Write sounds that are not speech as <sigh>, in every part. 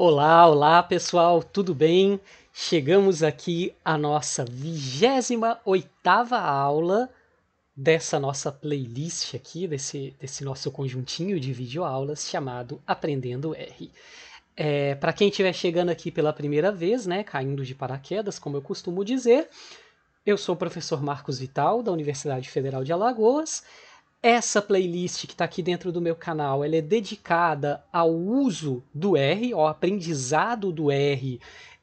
Olá, olá pessoal, tudo bem? Chegamos aqui à nossa 28 aula dessa nossa playlist aqui, desse, desse nosso conjuntinho de videoaulas chamado Aprendendo R. É, Para quem estiver chegando aqui pela primeira vez, né, caindo de paraquedas, como eu costumo dizer, eu sou o professor Marcos Vital, da Universidade Federal de Alagoas, essa playlist que está aqui dentro do meu canal, ela é dedicada ao uso do R, ao aprendizado do R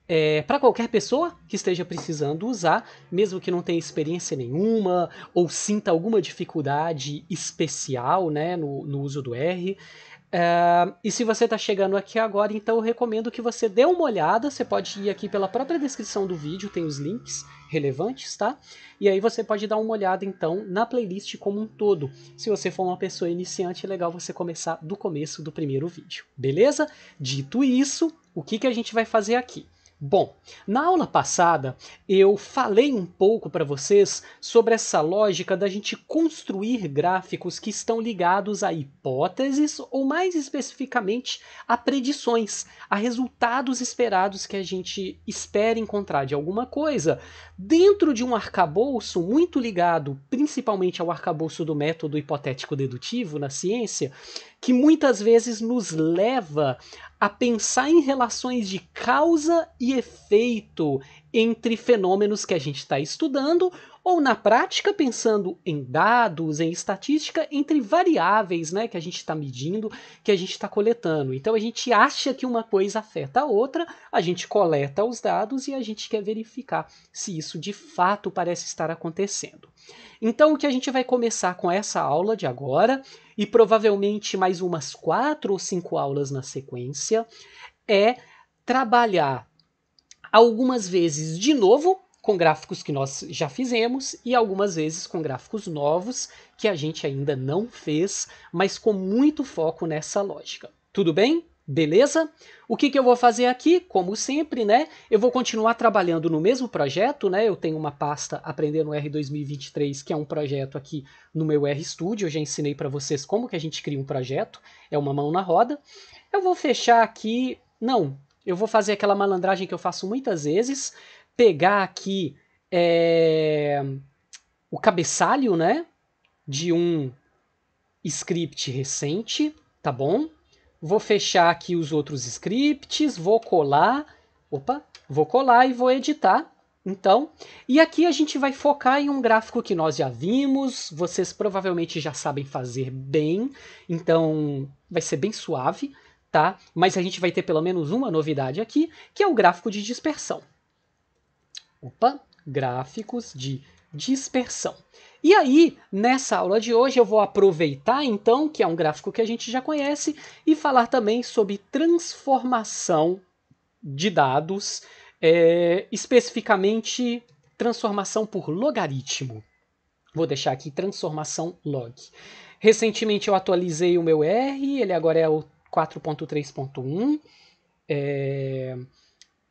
é, para qualquer pessoa que esteja precisando usar, mesmo que não tenha experiência nenhuma ou sinta alguma dificuldade especial né, no, no uso do R. É, e se você está chegando aqui agora, então eu recomendo que você dê uma olhada. Você pode ir aqui pela própria descrição do vídeo, tem os links relevantes, tá? E aí você pode dar uma olhada então na playlist como um todo. Se você for uma pessoa iniciante, é legal você começar do começo do primeiro vídeo, beleza? Dito isso, o que, que a gente vai fazer aqui? Bom, na aula passada eu falei um pouco para vocês sobre essa lógica da gente construir gráficos que estão ligados a hipóteses ou mais especificamente a predições, a resultados esperados que a gente espera encontrar de alguma coisa dentro de um arcabouço muito ligado principalmente ao arcabouço do método hipotético dedutivo na ciência, que muitas vezes nos leva a pensar em relações de causa e efeito entre fenômenos que a gente está estudando ou na prática pensando em dados, em estatística, entre variáveis né, que a gente está medindo, que a gente está coletando. Então a gente acha que uma coisa afeta a outra, a gente coleta os dados e a gente quer verificar se isso de fato parece estar acontecendo. Então o que a gente vai começar com essa aula de agora, e provavelmente mais umas quatro ou cinco aulas na sequência, é trabalhar algumas vezes de novo com gráficos que nós já fizemos e algumas vezes com gráficos novos que a gente ainda não fez, mas com muito foco nessa lógica. Tudo bem? Beleza? O que, que eu vou fazer aqui? Como sempre, né? Eu vou continuar trabalhando no mesmo projeto, né? Eu tenho uma pasta Aprendendo R 2023, que é um projeto aqui no meu R Studio. Eu já ensinei para vocês como que a gente cria um projeto. É uma mão na roda. Eu vou fechar aqui... Não, eu vou fazer aquela malandragem que eu faço muitas vezes, pegar aqui é, o cabeçalho, né, de um script recente, tá bom? Vou fechar aqui os outros scripts, vou colar, opa, vou colar e vou editar. Então, e aqui a gente vai focar em um gráfico que nós já vimos, vocês provavelmente já sabem fazer bem, então vai ser bem suave tá? Mas a gente vai ter pelo menos uma novidade aqui, que é o gráfico de dispersão. Opa, gráficos de dispersão. E aí, nessa aula de hoje, eu vou aproveitar então, que é um gráfico que a gente já conhece, e falar também sobre transformação de dados, é, especificamente transformação por logaritmo. Vou deixar aqui transformação log. Recentemente eu atualizei o meu R, ele agora é o 4.3.1. É...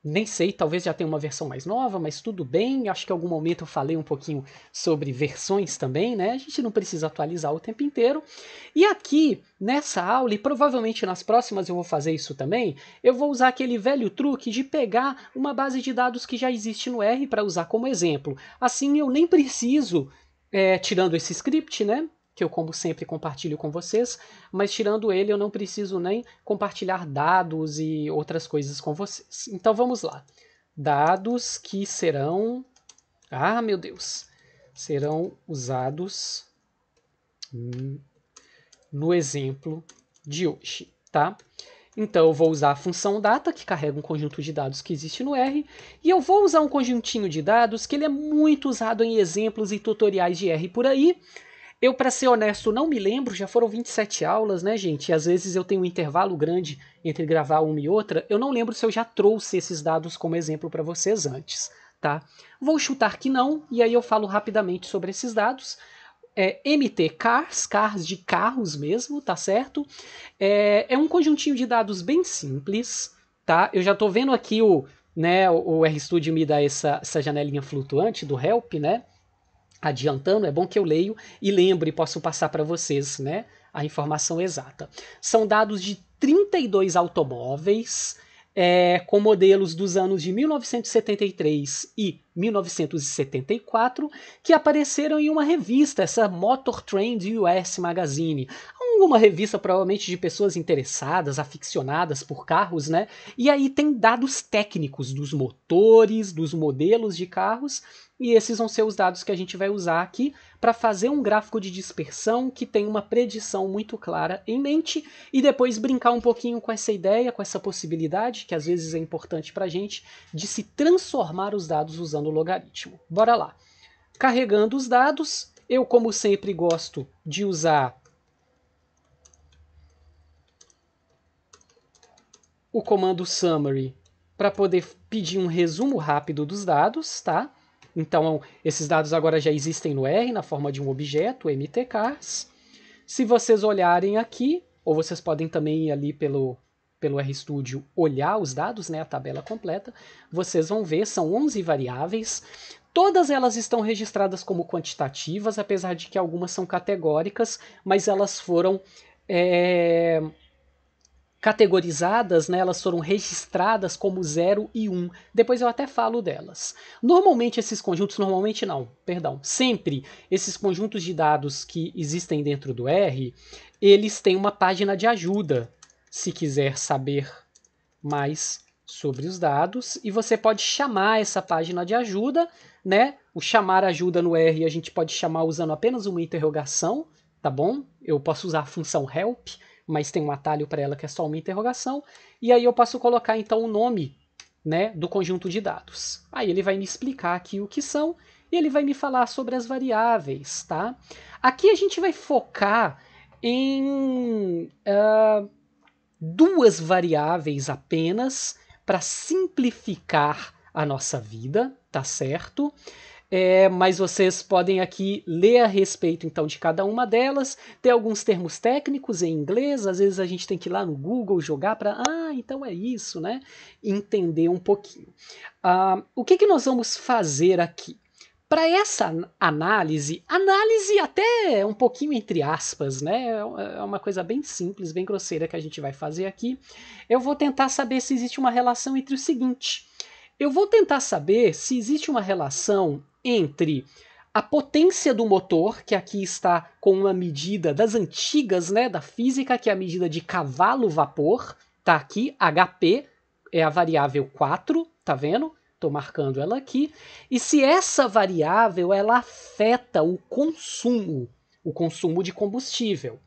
Nem sei, talvez já tenha uma versão mais nova, mas tudo bem. Acho que em algum momento eu falei um pouquinho sobre versões também, né? A gente não precisa atualizar o tempo inteiro. E aqui, nessa aula, e provavelmente nas próximas eu vou fazer isso também, eu vou usar aquele velho truque de pegar uma base de dados que já existe no R para usar como exemplo. Assim eu nem preciso, é, tirando esse script, né? que eu, como sempre, compartilho com vocês, mas tirando ele, eu não preciso nem compartilhar dados e outras coisas com vocês. Então vamos lá. Dados que serão. Ah, meu Deus! Serão usados no exemplo de hoje, tá? Então, eu vou usar a função data, que carrega um conjunto de dados que existe no R, e eu vou usar um conjuntinho de dados que ele é muito usado em exemplos e tutoriais de R por aí, eu, para ser honesto, não me lembro, já foram 27 aulas, né, gente? E às vezes eu tenho um intervalo grande entre gravar uma e outra. Eu não lembro se eu já trouxe esses dados como exemplo para vocês antes, tá? Vou chutar que não, e aí eu falo rapidamente sobre esses dados. É, MT Cars, cars de carros mesmo, tá certo? É, é um conjuntinho de dados bem simples, tá? Eu já estou vendo aqui o, né, o RStudio me dá essa, essa janelinha flutuante do help, né? adiantando, é bom que eu leio e lembre, posso passar para vocês, né, a informação exata. São dados de 32 automóveis é, com modelos dos anos de 1973 e 1974, que apareceram em uma revista, essa Motor Trend US Magazine. Uma revista provavelmente de pessoas interessadas, aficionadas por carros, né? E aí tem dados técnicos dos motores, dos modelos de carros, e esses vão ser os dados que a gente vai usar aqui para fazer um gráfico de dispersão que tem uma predição muito clara em mente e depois brincar um pouquinho com essa ideia, com essa possibilidade, que às vezes é importante para a gente, de se transformar os dados usando do logaritmo. Bora lá. Carregando os dados, eu como sempre gosto de usar o comando summary para poder pedir um resumo rápido dos dados, tá? Então, esses dados agora já existem no R na forma de um objeto, mtcars Se vocês olharem aqui, ou vocês podem também ir ali pelo pelo RStudio olhar os dados, né, a tabela completa, vocês vão ver, são 11 variáveis, Todas elas estão registradas como quantitativas, apesar de que algumas são categóricas, mas elas foram é, categorizadas, né? elas foram registradas como 0 e 1. Um. Depois eu até falo delas. Normalmente esses conjuntos, normalmente não, perdão, sempre esses conjuntos de dados que existem dentro do R, eles têm uma página de ajuda se quiser saber mais sobre os dados e você pode chamar essa página de ajuda, né? O chamar ajuda no R a gente pode chamar usando apenas uma interrogação, tá bom? Eu posso usar a função help, mas tem um atalho para ela que é só uma interrogação, e aí eu posso colocar então o nome, né, do conjunto de dados. Aí ele vai me explicar aqui o que são e ele vai me falar sobre as variáveis, tá? Aqui a gente vai focar em uh, duas variáveis apenas para simplificar a nossa vida, tá certo? É, mas vocês podem aqui ler a respeito então de cada uma delas. Tem alguns termos técnicos em inglês, às vezes a gente tem que ir lá no Google jogar para ah, então é isso, né? Entender um pouquinho. Ah, o que, que nós vamos fazer aqui? Para essa análise, análise até um pouquinho entre aspas, né? É, é uma coisa bem simples, bem grosseira que a gente vai fazer aqui. Eu vou tentar saber se existe uma relação entre o seguinte. Eu vou tentar saber se existe uma relação entre a potência do motor, que aqui está com uma medida das antigas, né, da física, que é a medida de cavalo vapor, tá aqui, HP é a variável 4, tá vendo? estou marcando ela aqui, e se essa variável ela afeta o consumo, o consumo de combustível.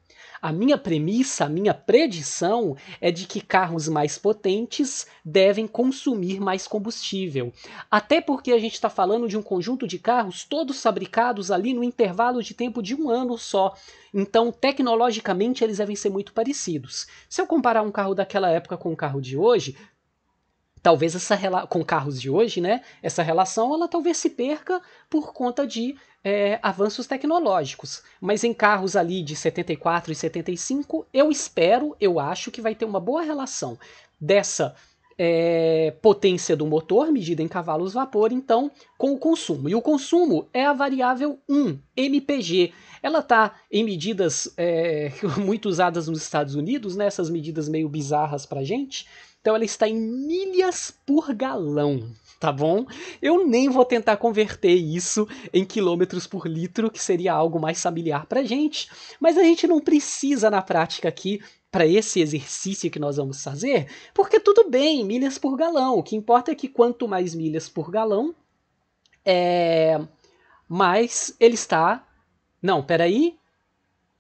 A minha premissa, a minha predição é de que carros mais potentes devem consumir mais combustível. Até porque a gente está falando de um conjunto de carros todos fabricados ali no intervalo de tempo de um ano só. Então, tecnologicamente, eles devem ser muito parecidos. Se eu comparar um carro daquela época com um carro de hoje, talvez essa com carros de hoje, né? Essa relação ela talvez se perca por conta de é, avanços tecnológicos. Mas em carros ali de 74 e 75, eu espero, eu acho que vai ter uma boa relação dessa é, potência do motor medida em cavalos vapor, então, com o consumo. E o consumo é a variável 1, MPG. Ela está em medidas é, <laughs> muito usadas nos Estados Unidos, né, essas medidas meio bizarras para gente, então ela está em milhas por galão, tá bom? Eu nem vou tentar converter isso em quilômetros por litro, que seria algo mais familiar para gente, mas a gente não precisa na prática aqui para esse exercício que nós vamos fazer, porque tudo bem, milhas por galão. O que importa é que quanto mais milhas por galão, é mais ele está. Não, peraí.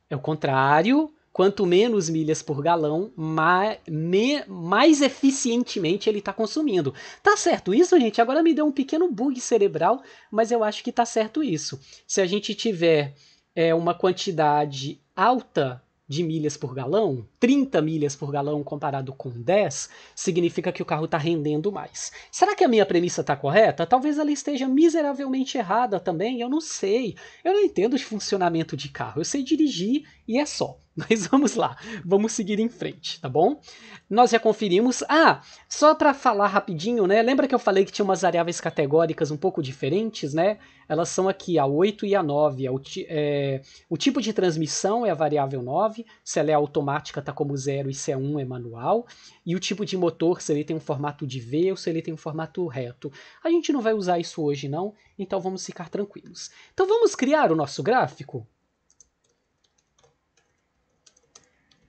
É o contrário quanto menos milhas por galão, mais, me, mais eficientemente ele está consumindo. Tá certo isso, gente? Agora me deu um pequeno bug cerebral, mas eu acho que tá certo isso. Se a gente tiver é, uma quantidade alta de milhas por galão, 30 milhas por galão comparado com 10, significa que o carro está rendendo mais. Será que a minha premissa está correta? Talvez ela esteja miseravelmente errada também, eu não sei. Eu não entendo de funcionamento de carro, eu sei dirigir e é só. <laughs> Mas vamos lá, vamos seguir em frente, tá bom? Nós já conferimos. Ah, só para falar rapidinho, né? Lembra que eu falei que tinha umas variáveis categóricas um pouco diferentes, né? Elas são aqui a 8 e a 9. É o, é, o tipo de transmissão é a variável 9, se ela é automática Tá como zero e se é um é manual, e o tipo de motor, se ele tem um formato de V ou se ele tem um formato reto. A gente não vai usar isso hoje não, então vamos ficar tranquilos. Então vamos criar o nosso gráfico?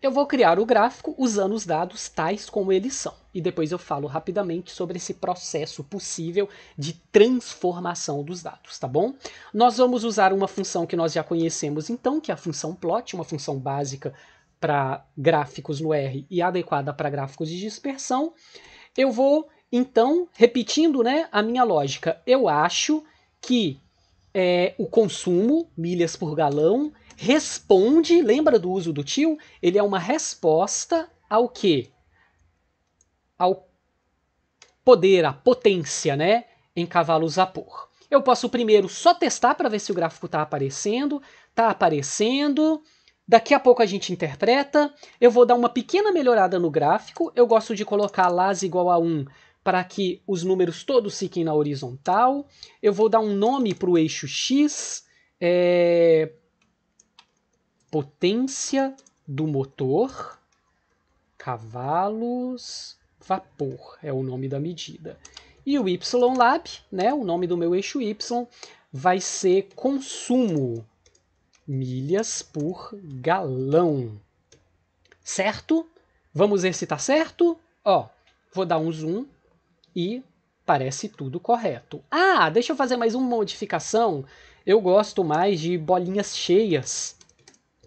Eu vou criar o gráfico usando os dados tais como eles são. E depois eu falo rapidamente sobre esse processo possível de transformação dos dados, tá bom? Nós vamos usar uma função que nós já conhecemos então, que é a função plot, uma função básica para gráficos no R e adequada para gráficos de dispersão, eu vou então repetindo né, a minha lógica. Eu acho que é, o consumo, milhas por galão, responde, lembra do uso do tio? Ele é uma resposta ao que? Ao poder, à potência, né? Em cavalos a por? Eu posso primeiro só testar para ver se o gráfico está aparecendo. Está aparecendo. Daqui a pouco a gente interpreta. Eu vou dar uma pequena melhorada no gráfico. Eu gosto de colocar las igual a 1 para que os números todos fiquem na horizontal. Eu vou dar um nome para o eixo X. É... Potência do motor. Cavalos vapor é o nome da medida. E o YLab, né, o nome do meu eixo Y, vai ser consumo milhas por galão. Certo? Vamos ver se está certo? Ó, vou dar um zoom e parece tudo correto. Ah, deixa eu fazer mais uma modificação. Eu gosto mais de bolinhas cheias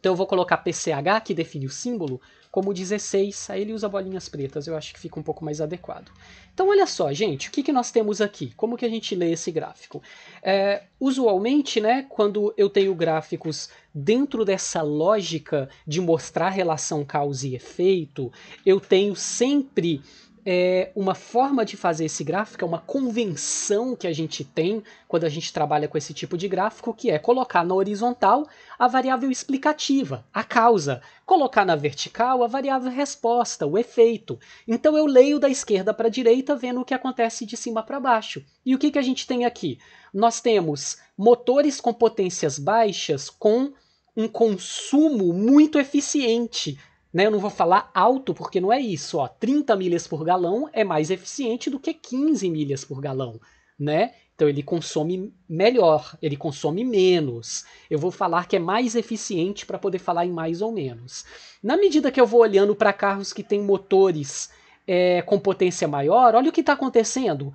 então eu vou colocar PCH, que define o símbolo, como 16, aí ele usa bolinhas pretas, eu acho que fica um pouco mais adequado. Então olha só, gente, o que, que nós temos aqui? Como que a gente lê esse gráfico? É, usualmente, né, quando eu tenho gráficos dentro dessa lógica de mostrar relação causa e efeito, eu tenho sempre é uma forma de fazer esse gráfico, é uma convenção que a gente tem quando a gente trabalha com esse tipo de gráfico, que é colocar na horizontal a variável explicativa, a causa, colocar na vertical a variável resposta, o efeito. Então eu leio da esquerda para a direita vendo o que acontece de cima para baixo. E o que, que a gente tem aqui? Nós temos motores com potências baixas com um consumo muito eficiente né, eu não vou falar alto porque não é isso. Ó. 30 milhas por galão é mais eficiente do que 15 milhas por galão. Né? Então ele consome melhor, ele consome menos. Eu vou falar que é mais eficiente para poder falar em mais ou menos. Na medida que eu vou olhando para carros que têm motores é, com potência maior, olha o que está acontecendo.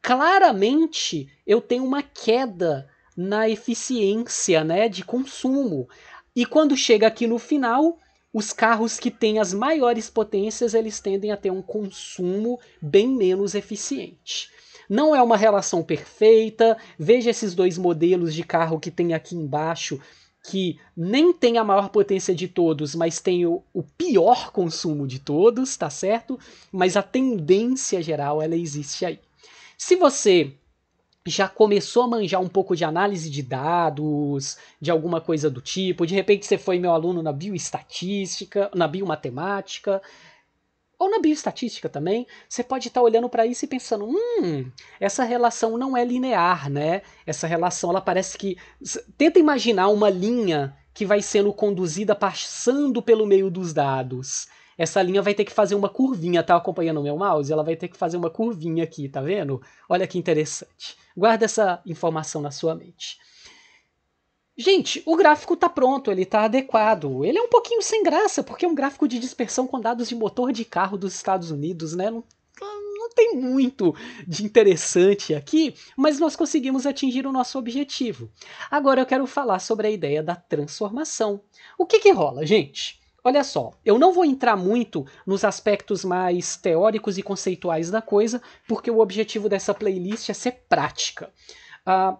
Claramente eu tenho uma queda na eficiência né, de consumo. E quando chega aqui no final, os carros que têm as maiores potências, eles tendem a ter um consumo bem menos eficiente. Não é uma relação perfeita. Veja esses dois modelos de carro que tem aqui embaixo, que nem tem a maior potência de todos, mas tem o, o pior consumo de todos, tá certo? Mas a tendência geral ela existe aí. Se você já começou a manjar um pouco de análise de dados, de alguma coisa do tipo, de repente você foi meu aluno na bioestatística, na biomatemática, ou na bioestatística também, você pode estar tá olhando para isso e pensando, hum, essa relação não é linear, né? Essa relação, ela parece que tenta imaginar uma linha que vai sendo conduzida passando pelo meio dos dados essa linha vai ter que fazer uma curvinha, tá acompanhando o meu mouse? Ela vai ter que fazer uma curvinha aqui, tá vendo? Olha que interessante. Guarda essa informação na sua mente. Gente, o gráfico está pronto, ele está adequado. Ele é um pouquinho sem graça, porque é um gráfico de dispersão com dados de motor de carro dos Estados Unidos, né? Não, não tem muito de interessante aqui, mas nós conseguimos atingir o nosso objetivo. Agora eu quero falar sobre a ideia da transformação. O que, que rola, gente? Olha só, eu não vou entrar muito nos aspectos mais teóricos e conceituais da coisa, porque o objetivo dessa playlist é ser prática. Uh,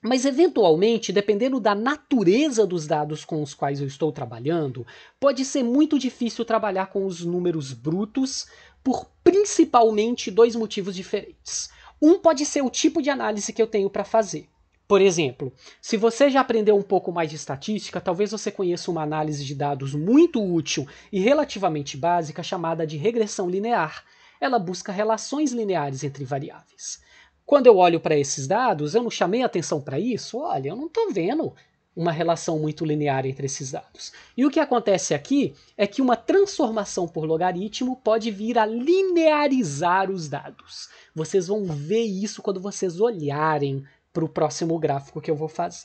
mas, eventualmente, dependendo da natureza dos dados com os quais eu estou trabalhando, pode ser muito difícil trabalhar com os números brutos por principalmente dois motivos diferentes. Um pode ser o tipo de análise que eu tenho para fazer. Por exemplo, se você já aprendeu um pouco mais de estatística, talvez você conheça uma análise de dados muito útil e relativamente básica chamada de regressão linear. Ela busca relações lineares entre variáveis. Quando eu olho para esses dados, eu não chamei atenção para isso? Olha, eu não estou vendo uma relação muito linear entre esses dados. E o que acontece aqui é que uma transformação por logaritmo pode vir a linearizar os dados. Vocês vão ver isso quando vocês olharem para o próximo gráfico que eu vou fazer.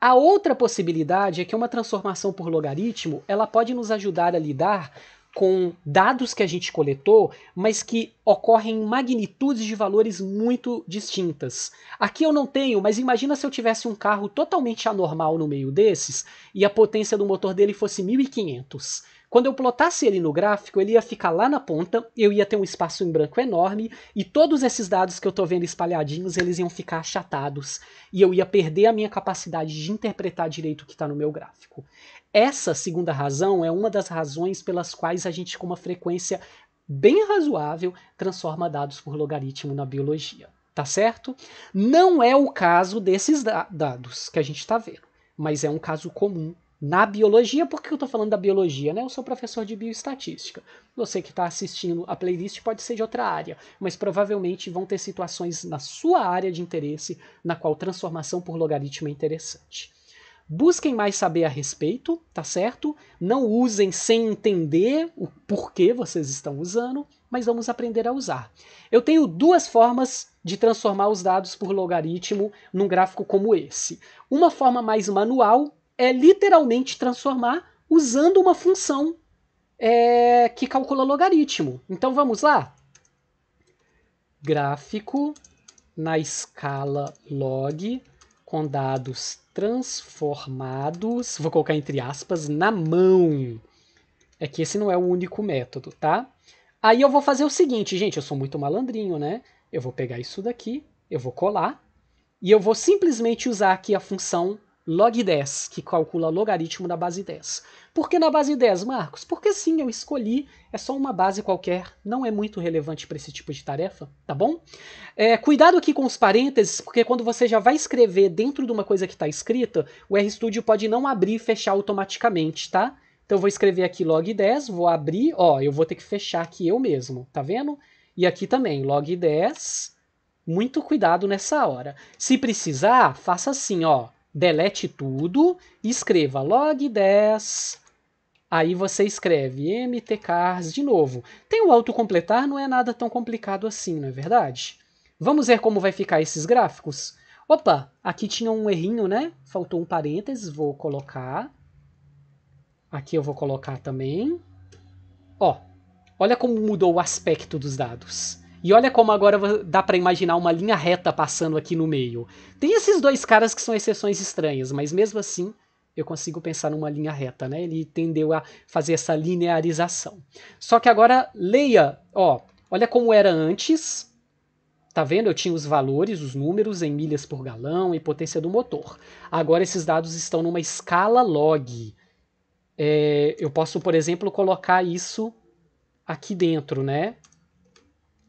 A outra possibilidade é que uma transformação por logaritmo ela pode nos ajudar a lidar com dados que a gente coletou, mas que ocorrem em magnitudes de valores muito distintas. Aqui eu não tenho, mas imagina se eu tivesse um carro totalmente anormal no meio desses e a potência do motor dele fosse 1500. Quando eu plotasse ele no gráfico, ele ia ficar lá na ponta, eu ia ter um espaço em branco enorme, e todos esses dados que eu estou vendo espalhadinhos, eles iam ficar achatados, e eu ia perder a minha capacidade de interpretar direito o que está no meu gráfico. Essa segunda razão é uma das razões pelas quais a gente, com uma frequência bem razoável, transforma dados por logaritmo na biologia. Tá certo? Não é o caso desses da dados que a gente está vendo, mas é um caso comum na biologia. Por que eu estou falando da biologia? Né? Eu sou professor de bioestatística. Você que está assistindo a playlist pode ser de outra área, mas provavelmente vão ter situações na sua área de interesse na qual transformação por logaritmo é interessante. Busquem mais saber a respeito, tá certo? Não usem sem entender o porquê vocês estão usando, mas vamos aprender a usar. Eu tenho duas formas de transformar os dados por logaritmo num gráfico como esse. Uma forma mais manual, é literalmente transformar usando uma função é, que calcula logaritmo. Então vamos lá. Gráfico na escala log com dados transformados, vou colocar entre aspas, na mão. É que esse não é o único método, tá? Aí eu vou fazer o seguinte, gente, eu sou muito malandrinho, né? Eu vou pegar isso daqui, eu vou colar, e eu vou simplesmente usar aqui a função log10, que calcula logaritmo na base 10. Por que na base 10, Marcos? Porque sim, eu escolhi, é só uma base qualquer, não é muito relevante para esse tipo de tarefa, tá bom? É, cuidado aqui com os parênteses, porque quando você já vai escrever dentro de uma coisa que está escrita, o RStudio pode não abrir e fechar automaticamente, tá? Então eu vou escrever aqui log10, vou abrir, ó, eu vou ter que fechar aqui eu mesmo, tá vendo? E aqui também, log10, muito cuidado nessa hora. Se precisar, faça assim, ó, delete tudo, escreva log 10, aí você escreve mtcars de novo. Tem o autocompletar, não é nada tão complicado assim, não é verdade? Vamos ver como vai ficar esses gráficos? Opa, aqui tinha um errinho, né? Faltou um parênteses, vou colocar. Aqui eu vou colocar também. Ó, olha como mudou o aspecto dos dados. E olha como agora dá para imaginar uma linha reta passando aqui no meio. Tem esses dois caras que são exceções estranhas, mas mesmo assim eu consigo pensar numa linha reta, né? Ele tendeu a fazer essa linearização. Só que agora leia, ó, olha como era antes. Tá vendo? Eu tinha os valores, os números em milhas por galão e potência do motor. Agora esses dados estão numa escala log. É, eu posso, por exemplo, colocar isso aqui dentro, né?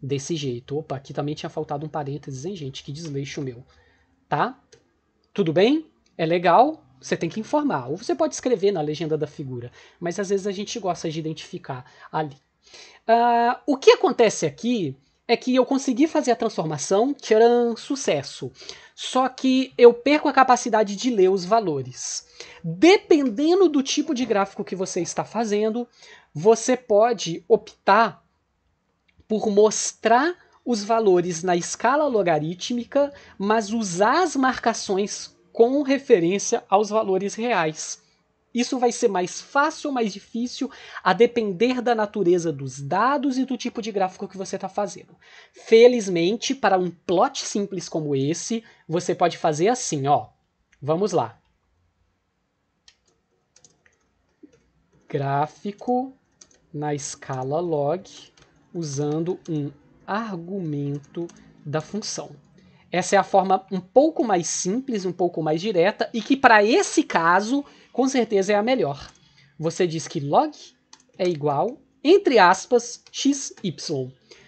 desse jeito. Opa, aqui também tinha faltado um parênteses, hein, gente? Que desleixo meu. Tá? Tudo bem? É legal? Você tem que informar. Ou você pode escrever na legenda da figura. Mas às vezes a gente gosta de identificar ali. Uh, o que acontece aqui é que eu consegui fazer a transformação, tcharam, sucesso. Só que eu perco a capacidade de ler os valores. Dependendo do tipo de gráfico que você está fazendo, você pode optar por mostrar os valores na escala logarítmica, mas usar as marcações com referência aos valores reais. Isso vai ser mais fácil ou mais difícil a depender da natureza dos dados e do tipo de gráfico que você está fazendo. Felizmente, para um plot simples como esse, você pode fazer assim, ó. Vamos lá. Gráfico na escala log usando um argumento da função. Essa é a forma um pouco mais simples, um pouco mais direta e que para esse caso, com certeza é a melhor. Você diz que log é igual entre aspas xy.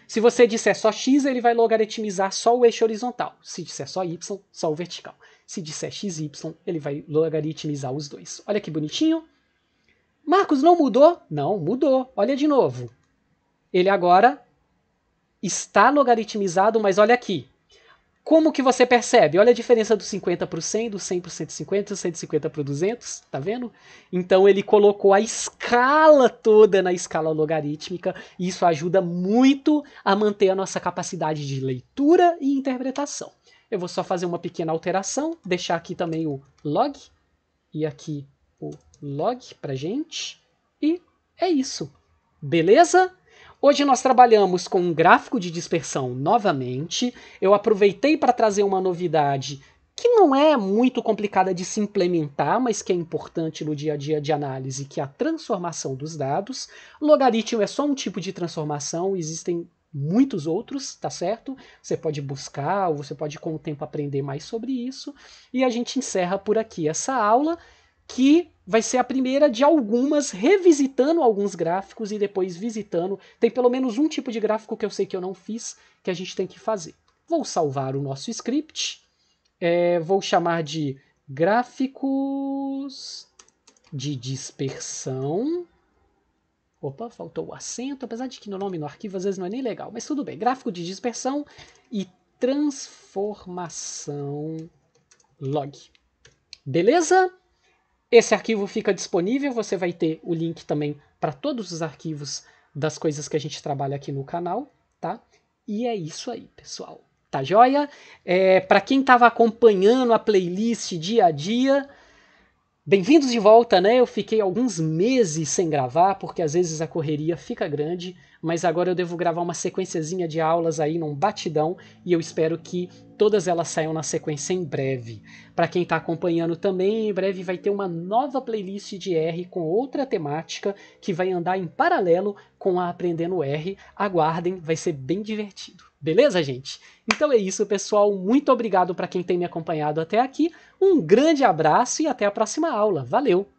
Se você disser só x, ele vai logaritmizar só o eixo horizontal. Se disser só y, só o vertical. Se disser xy, ele vai logaritmizar os dois. Olha que bonitinho. Marcos, não mudou? Não, mudou. Olha de novo ele agora está logaritmizado, mas olha aqui. Como que você percebe? Olha a diferença do 50 para o 100, do 100 para o 150, do 150 para o 200, tá vendo? Então ele colocou a escala toda na escala logarítmica, e isso ajuda muito a manter a nossa capacidade de leitura e interpretação. Eu vou só fazer uma pequena alteração, deixar aqui também o log, e aqui o log para gente, e é isso. Beleza? Hoje nós trabalhamos com um gráfico de dispersão novamente. Eu aproveitei para trazer uma novidade que não é muito complicada de se implementar, mas que é importante no dia a dia de análise, que é a transformação dos dados. Logaritmo é só um tipo de transformação, existem muitos outros, tá certo? Você pode buscar, ou você pode com o tempo aprender mais sobre isso. E a gente encerra por aqui essa aula que vai ser a primeira de algumas, revisitando alguns gráficos e depois visitando. Tem pelo menos um tipo de gráfico que eu sei que eu não fiz, que a gente tem que fazer. Vou salvar o nosso script, é, vou chamar de gráficos de dispersão. Opa, faltou o acento, apesar de que no nome no arquivo às vezes não é nem legal, mas tudo bem. Gráfico de dispersão e transformação log. Beleza? Esse arquivo fica disponível, você vai ter o link também para todos os arquivos das coisas que a gente trabalha aqui no canal, tá? E é isso aí, pessoal. Tá joia? É, para quem estava acompanhando a playlist dia a dia, bem-vindos de volta, né? Eu fiquei alguns meses sem gravar, porque às vezes a correria fica grande, mas agora eu devo gravar uma sequenciazinha de aulas aí num batidão e eu espero que todas elas saiam na sequência em breve. Para quem está acompanhando também, em breve vai ter uma nova playlist de R com outra temática que vai andar em paralelo com a Aprendendo R. Aguardem, vai ser bem divertido. Beleza, gente? Então é isso, pessoal. Muito obrigado para quem tem me acompanhado até aqui. Um grande abraço e até a próxima aula. Valeu!